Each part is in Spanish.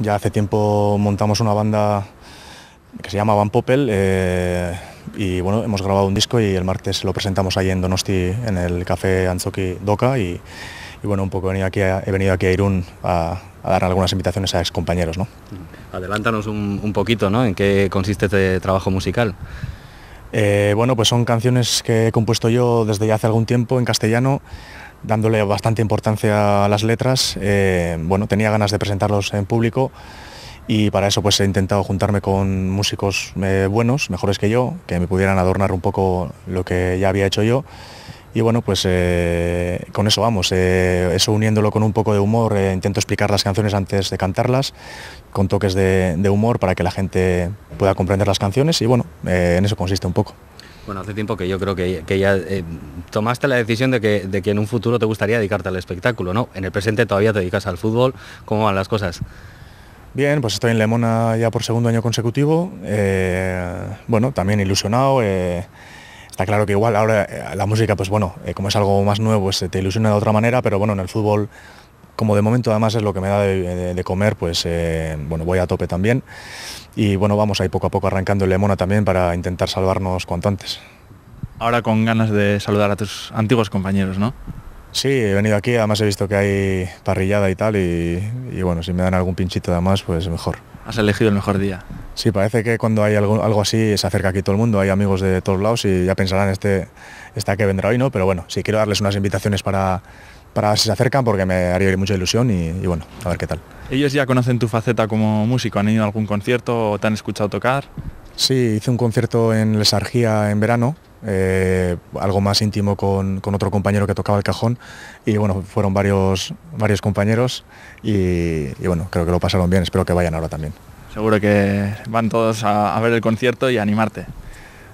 Ya hace tiempo montamos una banda que se llama Van Popel eh, y bueno, hemos grabado un disco y el martes lo presentamos ahí en Donosti, en el café Anzoki Doca y, bueno, un poco he venido aquí a, he venido aquí a Irún a, dar algunas invitaciones a excompañeros. ¿no? Adelántanos un, un poquito, ¿no? ¿En qué consiste este trabajo musical? Eh, bueno, pues son canciones que he compuesto yo desde ya hace algún tiempo en castellano, dándole bastante importancia a las letras. Eh, bueno, tenía ganas de presentarlos en público y para eso pues he intentado juntarme con músicos eh, buenos, mejores que yo, que me pudieran adornar un poco lo que ya había hecho yo y bueno, pues eh, con eso vamos, eh, eso uniéndolo con un poco de humor, eh, intento explicar las canciones antes de cantarlas, con toques de, humor para que la gente pueda comprender las canciones y bueno, en eso consiste un poco. Bueno, hace tiempo que yo creo que, ya tomaste la decisión de que, de que, en un futuro te gustaría dedicarte al espectáculo, ¿no? En el presente todavía te dedicas al fútbol, ¿cómo van las cosas? Bien, pues estoy en Lemona ya por segundo año consecutivo, bueno, también ilusionado. Está claro que igual ahora eh, la música, pues bueno, eh, como es algo más nuevo, se pues, eh, te ilusiona de otra manera, pero bueno, en el fútbol, como de momento además es lo que me da de, comer, pues bueno, voy a tope también. Y bueno, vamos ahí poco a poco arrancando el Lemona también para intentar salvarnos cuanto antes. Ahora con ganas de saludar a tus antiguos compañeros, ¿no? Sí, he venido aquí, además he visto que hay parrillada y tal, y, y bueno, si me dan algún pinchito de más, pues mejor. Has elegido el mejor día. Sí, parece que cuando hay algo, así se acerca aquí todo el mundo, hay amigos de todos lados y ya pensarán este, esta que vendrá hoy, ¿no? Pero bueno, sí quiero darles unas invitaciones para, para si se acercan porque me haría mucha ilusión y, bueno, a ver qué tal. ¿Ellos ya conocen tu faceta como músico? ¿Han ido a algún concierto o te han escuchado tocar? Sí, hice un concierto en Lesargía en verano, eh, algo más íntimo con, otro compañero que tocaba el cajón y bueno, fueron varios, varios compañeros y bueno, creo que lo pasaron bien, espero que vayan ahora también seguro que van todos a, ver el concierto y a animarte.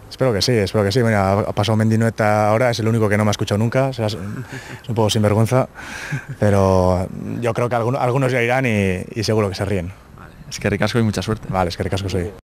Espero que sí, espero que sí. Mira, ha pasado Mendinueta ahora, es el único que no me ha escuchado nunca, es un poco sinvergüenza, pero yo creo que algunos, ya irán y, seguro que se ríen. es que ricasco y mucha suerte. Vale, es que ricasco soy.